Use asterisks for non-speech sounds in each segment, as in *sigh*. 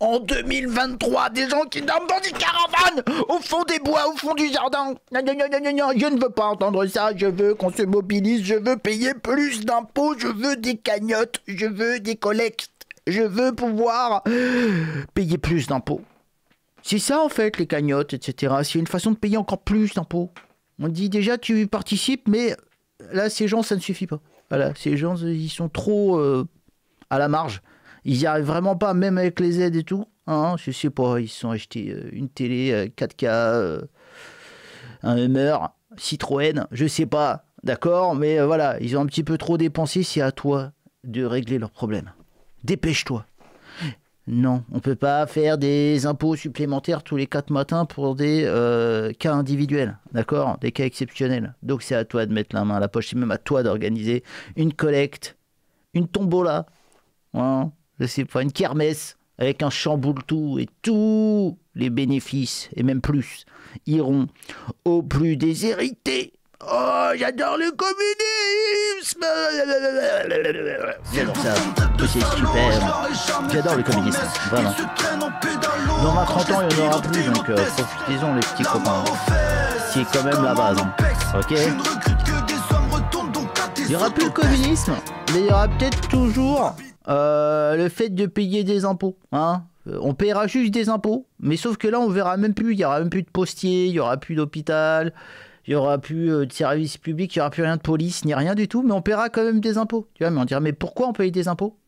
en 2023, des gens qui dorment dans des caravanes, au fond des bois, au fond du jardin. Non, non, non, je ne veux pas entendre ça. Je veux qu'on se mobilise. Je veux payer plus d'impôts. Je veux des cagnottes. Je veux des collectes. Je veux pouvoir euh, payer plus d'impôts. C'est ça en fait les cagnottes, etc. C'est une façon de payer encore plus d'impôts. On dit déjà tu participes, mais euh, là ces gens ça ne suffit pas. Voilà, ces gens ils sont trop euh, à la marge. Ils n'y arrivent vraiment pas, même avec les aides et tout. Hein, je sais pas, ils se sont achetés euh, une télé 4K, euh, euh, un Hummer, Citroën, je sais pas, d'accord Mais voilà, ils ont un petit peu trop dépensé, c'est à toi de régler leurs problèmes. Dépêche-toi. Non, on ne peut pas faire des impôts supplémentaires tous les 4 matins pour des cas individuels, d'accord Des cas exceptionnels. Donc c'est à toi de mettre la main à la poche, c'est même à toi d'organiser une collecte, une tombola. voilà. Hein. C'est pas, une kermesse avec un chamboule tout et tous les bénéfices, et même plus, iront aux plus déshérités. Oh, j'adore le communisme J'adore ça, c'est super. J'adore le communisme, vraiment. Dans aura 30 ans, il n'y en aura plus, donc euh, profitez-en les petits copains. C'est quand même la base, hein. ok Il n'y aura plus le communisme, mais il y aura peut-être toujours euh, le fait de payer des impôts. Hein euh, on paiera juste des impôts, mais sauf que là, on verra même plus. Il n'y aura même plus de postier, il n'y aura plus d'hôpital, il n'y aura plus euh, de service public, il n'y aura plus rien de police, ni rien du tout, mais on paiera quand même des impôts. Tu vois, mais on dira, mais pourquoi on paye des impôts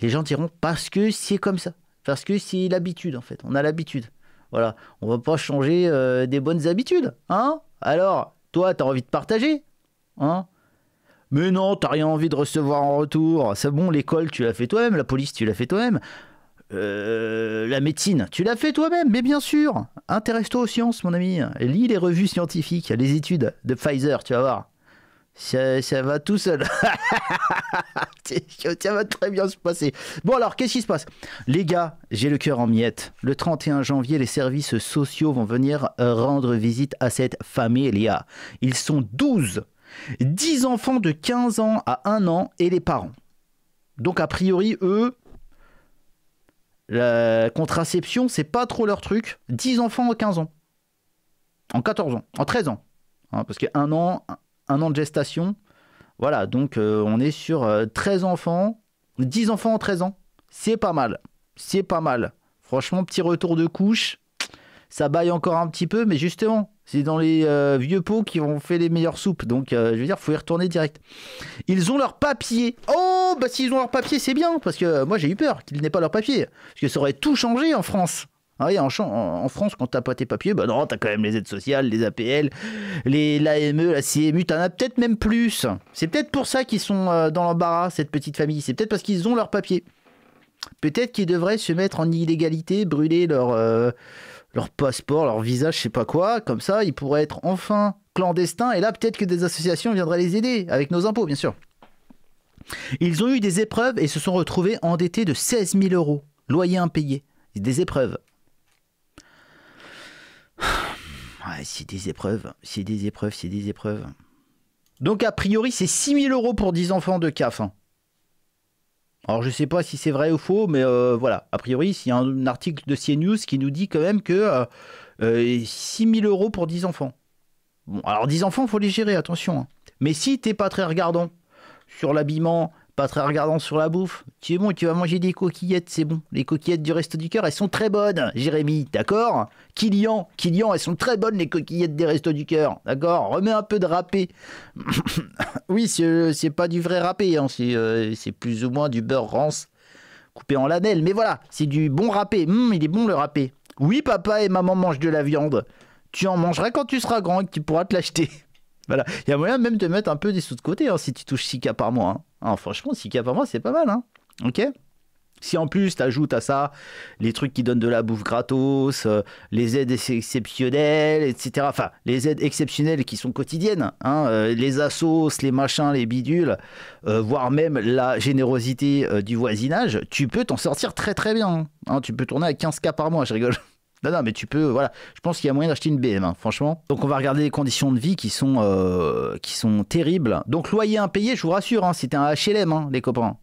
Les gens diront, parce que c'est comme ça. Parce que c'est l'habitude, en fait. On a l'habitude. Voilà. On va pas changer des bonnes habitudes. Hein Alors, toi, tu as envie de partager. Hein mais non, t'as rien envie de recevoir en retour. C'est bon, l'école, tu l'as fait toi-même, la police, tu l'as fait toi-même. Euh, la médecine, tu l'as fait toi-même, mais bien sûr. Intéresse-toi aux sciences, mon ami. Lis les revues scientifiques, les études de Pfizer, tu vas voir. Ça, ça va tout seul. *laughs* ça va très bien se passer. Bon alors, qu'est-ce qui se passe Les gars, j'ai le cœur en miettes. Le 31 janvier, les services sociaux vont venir euh, rendre visite à cette famille familia. Ils sont 12 10 enfants de 15 ans à 1 an et les parents. Donc a priori, eux, la contraception, c'est pas trop leur truc. 10 enfants en 15 ans. En 14 ans. En 13 ans. Hein, parce parce qu'un an, un an de gestation. Voilà, donc euh, on est sur 13 euh, enfants. 10 enfants en 13 ans. C'est pas mal. C'est pas mal. Franchement, petit retour de couche ça baille encore un petit peu, mais justement, c'est dans les euh, vieux pots qui ont fait les meilleures soupes. Donc, euh, je veux dire, faut y retourner direct. Ils ont leur papier. Oh, bah s'ils ont leur papier, c'est bien. Parce que euh, moi, j'ai eu peur qu'ils n'aient pas leur papier. Parce que ça aurait tout changé en France. Ah en, France, quand t'as pas tes papiers, bah non, t'as quand même les aides sociales, les APL, les l'AME, la e, CMU, t'en as peut-être même plus. C'est peut-être pour ça qu'ils sont dans l'embarras, cette petite famille. C'est peut-être parce qu'ils ont leur papier. Peut-être qu'ils devraient se mettre en illégalité, brûler leur leur passeport, leur visage, je sais pas quoi. Comme ça, ils pourraient être enfin clandestins. Et là, peut-être que des associations viendraient les aider, avec nos impôts, bien sûr. Ils ont eu des épreuves et se sont retrouvés endettés de 16 000 euros, loyer impayé. Des épreuves. *sighs* Ouais, c'est des épreuves, c'est des épreuves, c'est des épreuves. Donc, a priori, c'est 6 000 euros pour 10 enfants de CAF. Hein. Alors je sais pas si c'est vrai ou faux, mais euh, voilà, a priori, il y a un, article de CNews qui nous dit quand même que 6 euh, 000 euh, euros pour 10 enfants. Bon, alors 10 enfants, faut les gérer, attention. Hein. Mais si t'es pas très regardant sur l'habillement pas très regardant sur la bouffe. Tu es bon, tu vas manger des coquillettes, c'est bon. Les coquillettes du resto du cœur, elles sont très bonnes, Jérémy, d'accord Kilian, Kylian, elles sont très bonnes les coquillettes des restos du cœur, d'accord Remets un peu de râpé. *coughs* oui, c'est pas du vrai râpé, hein. euh, c'est plus ou moins du beurre rance coupé en lanières. mais voilà, c'est du bon râpé. Hum, il est bon le râpé. Oui, papa et maman mangent de la viande. Tu en mangeras quand tu seras grand et que tu pourras te l'acheter. Voilà. Il y a moyen même de mettre un peu des sous de côté hein, si tu touches 6K par mois. Hein. franchement, 6K par mois, c'est pas mal. Hein. Ok si en plus tu ajoutes à ça les trucs qui donnent de la bouffe gratos, euh, les aides exceptionnelles, etc. Enfin, les aides exceptionnelles qui sont quotidiennes, euh, les assos, les machins, les bidules, euh, voire même la générosité du voisinage, tu peux t'en sortir très très bien. tu peux tourner à 15K par mois, je rigole. Non, non, mais tu peux, voilà. Je pense qu'il y a moyen d'acheter une BM, hein, franchement. Donc on va regarder les conditions de vie qui sont, euh, qui sont terribles. Donc loyer impayé, je vous rassure, hein, c'était un HLM, hein, les copains.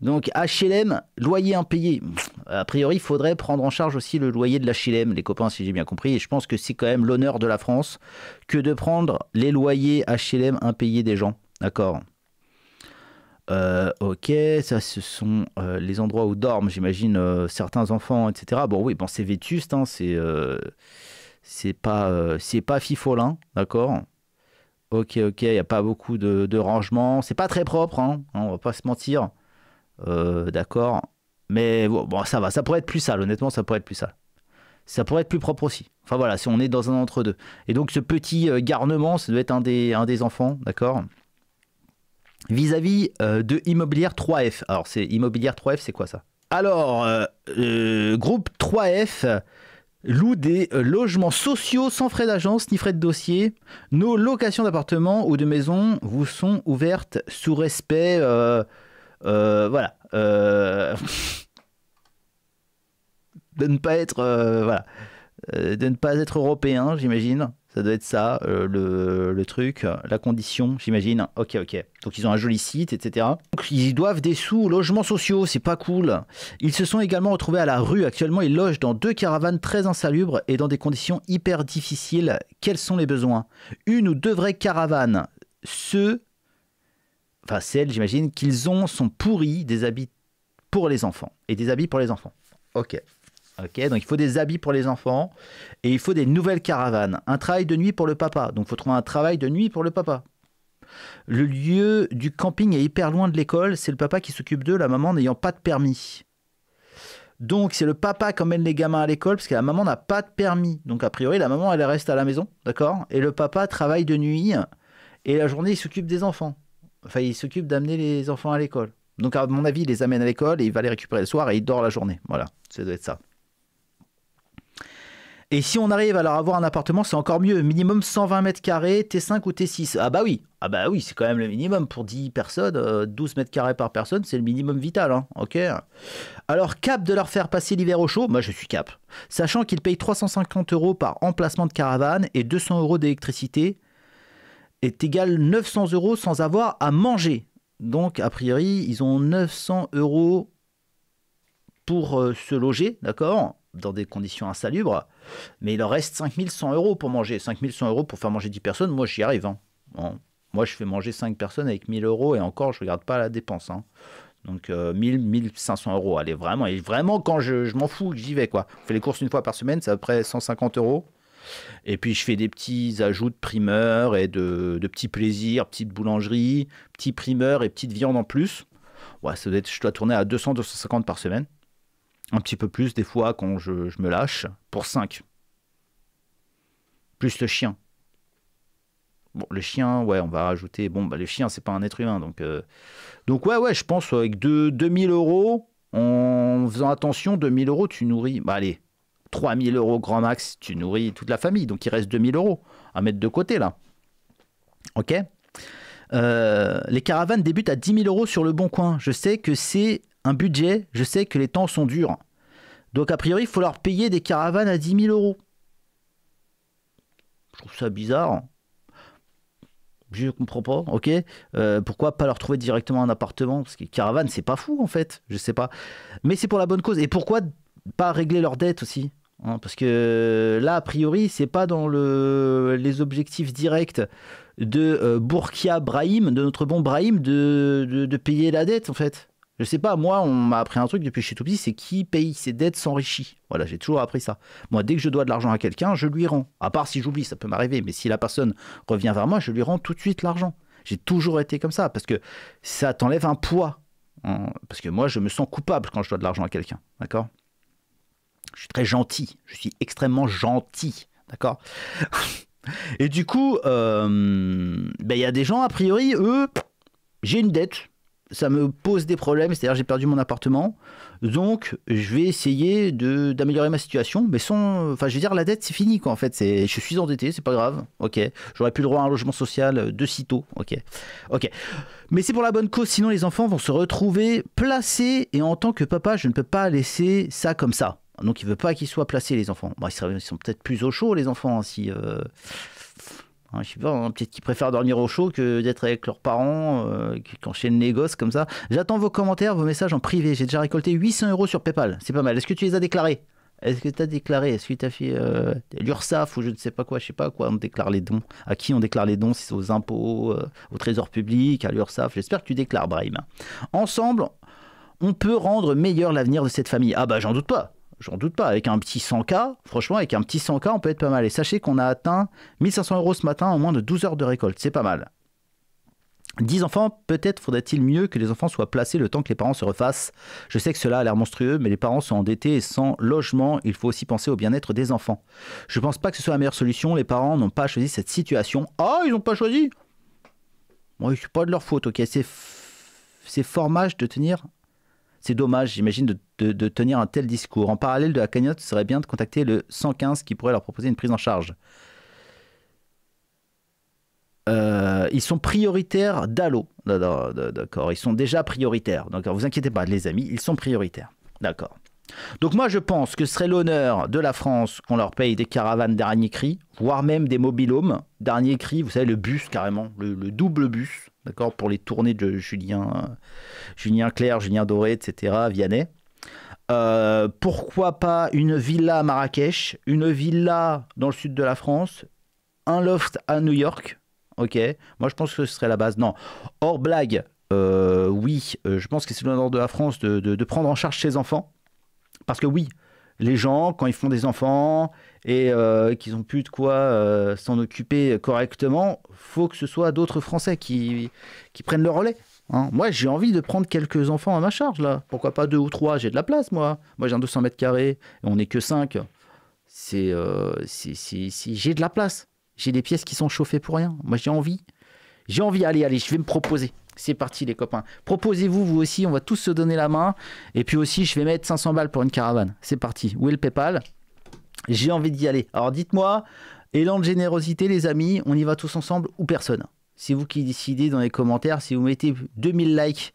Donc HLM, loyer impayé. A priori, il faudrait prendre en charge aussi le loyer de l'HLM, les copains, si j'ai bien compris. Et je pense que c'est quand même l'honneur de la France que de prendre les loyers HLM impayés des gens. D'accord euh, ok, ça, ce sont euh, les endroits où dorment, j'imagine, euh, certains enfants, etc. Bon, oui, bon, c'est vétuste, hein, c'est c'est pas c'est pas fifolin, d'accord. Ok, ok, il y a pas beaucoup de, de rangement, c'est pas très propre, hein, hein, on va pas se mentir, d'accord. Mais bon, ça va, ça pourrait être plus sale, honnêtement, ça pourrait être plus sale. Ça pourrait être plus propre aussi. Enfin voilà, si on est dans un entre deux. Et donc ce petit garnement, ça doit être un des un des enfants, d'accord vis-à-vis euh, de Immobilière 3F. Alors, c'est Immobilière 3F, c'est quoi ça Alors, euh, euh, groupe 3F loue des logements sociaux sans frais d'agence ni frais de dossier. Nos locations d'appartements ou de maisons vous sont ouvertes sous respect. voilà. *laughs* de ne pas être. voilà. de ne pas être européen, j'imagine. Ça doit être ça, euh, le, truc, la condition, j'imagine. Ok, ok. Donc ils ont un joli site, etc. Donc ils doivent des sous logements sociaux, c'est pas cool. Ils se sont également retrouvés à la rue. Actuellement, ils logent dans deux caravanes très insalubres et dans des conditions hyper difficiles. Quels sont les besoins Une ou deux vraies caravanes. Ceux, enfin celles, j'imagine, qu'ils ont sont pourris des habits pour les enfants et des habits pour les enfants. Ok donc il faut des habits pour les enfants et il faut des nouvelles caravanes. Un travail de nuit pour le papa. Donc il faut trouver un travail de nuit pour le papa. Le lieu du camping est hyper loin de l'école. C'est le papa qui s'occupe d'eux, la maman n'ayant pas de permis. Donc c'est le papa qui emmène les gamins à l'école parce que la maman n'a pas de permis. Donc a priori la maman elle reste à la maison, d'accord Et le papa travaille de nuit et la journée il s'occupe des enfants. Enfin il s'occupe d'amener les enfants à l'école. Donc à mon avis il les amène à l'école et il va les récupérer le soir et il dort la journée. Voilà, ça doit être ça. Et si on arrive à leur avoir un appartement, c'est encore mieux. Minimum 120 mètres carrés, T5 ou T6. Ah bah oui, ah bah oui, c'est quand même le minimum. Pour 10 personnes, 12 euh, mètres carrés par personne, c'est le minimum vital. Hein. Alors, cap de leur faire passer l'hiver au chaud, moi je suis cap. Sachant qu'ils payent 350 euros par emplacement de caravane et 200 euros d'électricité est égal 900 euros sans avoir à manger. Donc, a priori, ils ont 900 euros pour euh, se loger, d'accord dans des conditions insalubres, mais il en reste 5100 euros pour manger. 5100 euros pour faire manger 10 personnes, moi j'y arrive. Hein. Moi je fais manger 5 personnes avec 1000 euros et encore je ne regarde pas la dépense. Hein. Donc 1000, euh, 1500 euros, allez vraiment. Et vraiment quand je, m'en fous, j'y vais quoi. Je fais les courses une fois par semaine, c'est à peu près 150 euros. Et puis je fais des petits ajouts de primeurs et de, petits plaisirs, petites boulangeries, petits primeurs et petites viandes en plus. Ouais, ça doit être, je dois tourner à 200-250 par semaine un petit peu plus des fois quand je, me lâche, pour 5. Plus le chien. Bon, le chien, ouais, on va rajouter. Bon, bah, le chien, c'est pas un être humain. Donc, euh. donc ouais, ouais, je pense avec 2, 2000 euros, en faisant attention, 2000 euros, tu nourris. Bah, allez, 3000 euros grand max, tu nourris toute la famille. Donc, il reste 2000 euros à mettre de côté, là. Ok euh, les caravanes débutent à 10 000 euros sur le bon coin. Je sais que c'est un budget, je sais que les temps sont durs. Donc a priori, il faut leur payer des caravanes à 10 000 euros. Je trouve ça bizarre. Je comprends pas, ok euh, Pourquoi pas leur trouver directement un appartement Parce que caravane, c'est pas fou en fait, je sais pas. Mais c'est pour la bonne cause. Et pourquoi pas régler leurs dettes aussi hein? Parce que là, a priori, c'est pas dans le... les objectifs directs de euh, Bourkia Brahim, de notre bon Brahim, de payer la dette en fait. Je sais pas, moi, on m'a appris un truc depuis chez tout petit, c'est qui paye ses dettes s'enrichit. Voilà, j'ai toujours appris ça. Moi, dès que je dois de l'argent à quelqu'un, je lui rends. À part si j'oublie, ça peut m'arriver, mais si la personne revient vers moi, je lui rends tout de suite l'argent. J'ai toujours été comme ça, parce que ça t'enlève un poids. Hein. Parce que moi, je me sens coupable quand je dois de l'argent à quelqu'un, d'accord Je suis très gentil, je suis extrêmement gentil, d'accord Et du coup, euh, ben, il y a des gens, a priori, eux, j'ai une dette, ça me pose des problèmes, c'est-à-dire j'ai perdu mon appartement, donc je vais essayer de d'améliorer ma situation, mais sans, enfin je veux dire la dette c'est fini quoi en fait, c'est je suis endetté, c'est pas grave, ok, j'aurais plus le droit à un logement social euh, de sitôt, ok, ok, mais c'est pour la bonne cause, sinon les enfants vont se retrouver placés et en tant que papa je ne peux pas laisser ça comme ça, donc il veut pas qu'ils soient placés les enfants, ils, seraient, ils sont peut-être plus au chaud les enfants hein, si euh, je hein, je sais pas, hein, peut-être qu'ils préfèrent dormir au chaud que d'être avec leurs parents, quand euh, qu'enchaînent les gosses comme ça. J'attends vos commentaires, vos messages en privé. J'ai déjà récolté 800 euros sur PayPal. C'est pas mal. Est-ce que tu les as déclarés Est-ce que tu as déclaré Est-ce que tu as fait euh, l'URSAF ou je ne sais pas quoi Je sais pas à quoi on déclare les dons. À qui on déclare les dons Si c'est aux impôts, euh, au trésor public, à l'URSAF. J'espère que tu déclares, Brahim. Ensemble, on peut rendre meilleur l'avenir de cette famille. Ah bah j'en doute pas. J'en doute pas. Avec un petit 100K, franchement, avec un petit 100K, on peut être pas mal. Et sachez qu'on a atteint 1500 euros ce matin en moins de 12 heures de récolte. C'est pas mal. 10 enfants, peut-être faudrait-il mieux que les enfants soient placés le temps que les parents se refassent. Je sais que cela a l'air monstrueux, mais les parents sont endettés et sans logement, il faut aussi penser au bien-être des enfants. Je pense pas que ce soit la meilleure solution, les parents n'ont pas choisi cette situation. Ah, ils n'ont pas choisi Bon, c'est pas de leur faute, ok, c'est, c'est formage de tenir c'est dommage, j'imagine, de, tenir un tel discours. En parallèle de la cagnotte, ce serait bien de contacter le 115 qui pourrait leur proposer une prise en charge. Euh, ils sont prioritaires d'Allo. D'accord, ils sont déjà prioritaires. Donc, vous inquiétez pas, les amis, ils sont prioritaires. D'accord. Donc moi je pense que ce serait l'honneur de la France qu'on leur paye des caravanes dernier cri, voire même des mobilhomes dernier cri, vous savez le bus carrément, le double bus d'accord, pour les tournées de Julien, Julien Julien Doré, etc., Vianney. Euh, pourquoi pas une villa à Marrakech, une villa dans le sud de la France, un loft à New York. Ok, moi je pense que ce serait la base. Non, hors blague, euh, oui, euh, je pense que c'est le nord de la France de prendre en charge ses enfants. Parce que oui, les gens quand ils font des enfants et euh, qu'ils ont plus de quoi euh, s'en occuper correctement, faut que ce soit d'autres Français qui, prennent le relais. Hein. Moi, j'ai envie de prendre quelques enfants à ma charge, là. Pourquoi pas deux ou trois J'ai de la place, moi. Moi, j'ai un 200 mètres carrés et on n'est que cinq. C'est, euh, j'ai de la place. J'ai des pièces qui sont chauffées pour rien. Moi, j'ai envie. J'ai envie, allez, allez, je vais me proposer. C'est parti les copains. Proposez-vous vous aussi, on va tous se donner la main. Et puis aussi, je vais mettre 500 balles pour une caravane. C'est parti. Où est le PayPal J'ai envie d'y aller. Alors dites-moi, élan de générosité les amis, on y va tous ensemble ou personne C'est vous qui décidez dans les commentaires. Si vous mettez 2000 likes,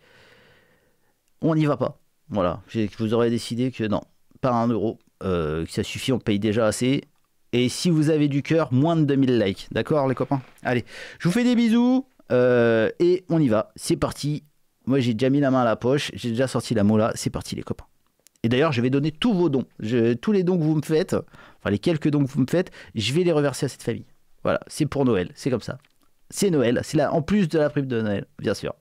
on n'y va pas. Voilà, vous aurez décidé que non, pas un euro, euh, ça suffit, on paye déjà assez. Et si vous avez du cœur, moins de 2000 likes. D'accord les copains Allez, je vous fais des bisous. Euh, et on y va, c'est parti. Moi j'ai déjà mis la main à la poche, j'ai déjà sorti la mola, c'est parti les copains. Et d'ailleurs, je vais donner tous vos dons. tous les dons que vous me faites, enfin les quelques dons que vous me faites, je vais les reverser à cette famille. Voilà, c'est pour Noël, c'est comme ça. C'est Noël, c'est là en plus de la prime de Noël, bien sûr.